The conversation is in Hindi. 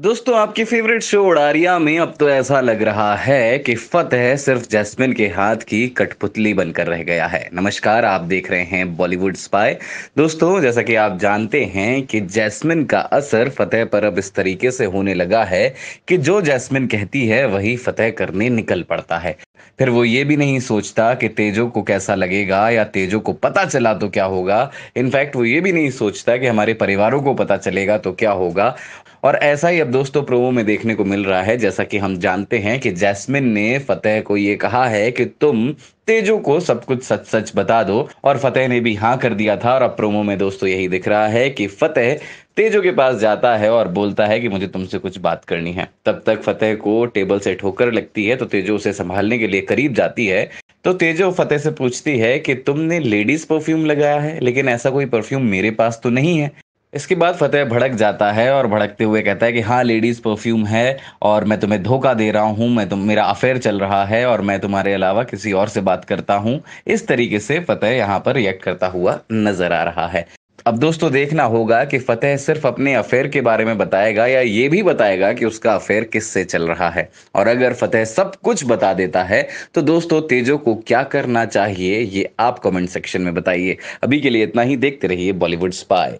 दोस्तों आपकी फेवरेट शो उड़ारिया में अब तो ऐसा लग रहा है कि फतेह सिर्फ जैस्मिन के हाथ की कठपुतली बनकर रह गया है नमस्कार आप देख रहे हैं बॉलीवुड स्पाई दोस्तों जैसा कि आप जानते हैं कि जैस्मिन का असर फतेह पर अब इस तरीके से होने लगा है कि जो जैस्मिन कहती है वही फतेह करने निकल पड़ता है फिर वो ये भी नहीं सोचता कि तेजो को कैसा लगेगा या तेजो को पता चला तो क्या होगा इनफैक्ट वो ये भी नहीं सोचता कि हमारे परिवारों को पता चलेगा तो क्या होगा और ऐसा ही अब दोस्तों प्रोमो में देखने को मिल रहा है जैसा कि हम जानते हैं कि जैस्मिन ने फतेह को ये कहा है कि तुम तेजो को सब कुछ सच सच बता दो और फतेह ने भी हाँ कर दिया था और अब प्रोमो में दोस्तों यही दिख रहा है कि फतेह तेजो के पास जाता है और बोलता है कि मुझे तुमसे कुछ बात करनी है तब तक फतेह को टेबल से ठोकर लगती है तो तेजो उसे संभालने के लिए करीब जाती है तो तेजो फतेह से पूछती है कि तुमने लेडीज परफ्यूम लगाया है लेकिन ऐसा कोई परफ्यूम मेरे पास तो नहीं है इसके बाद फतेह भड़क जाता है और भड़कते हुए कहता है कि हाँ लेडीज़ परफ्यूम है और मैं तुम्हें धोखा दे रहा हूँ मैं तुम मेरा अफेयर चल रहा है और मैं तुम्हारे अलावा किसी और से बात करता हूँ इस तरीके से फतेह यहाँ पर रिएक्ट करता हुआ नजर आ रहा है अब दोस्तों देखना होगा कि फतेह सिर्फ अपने अफेयर के बारे में बताएगा या ये भी बताएगा कि उसका अफेयर किससे चल रहा है और अगर फतेह सब कुछ बता देता है तो दोस्तों तेजो को क्या करना चाहिए ये आप कमेंट सेक्शन में बताइए अभी के लिए इतना ही देखते रहिए बॉलीवुड स्पाई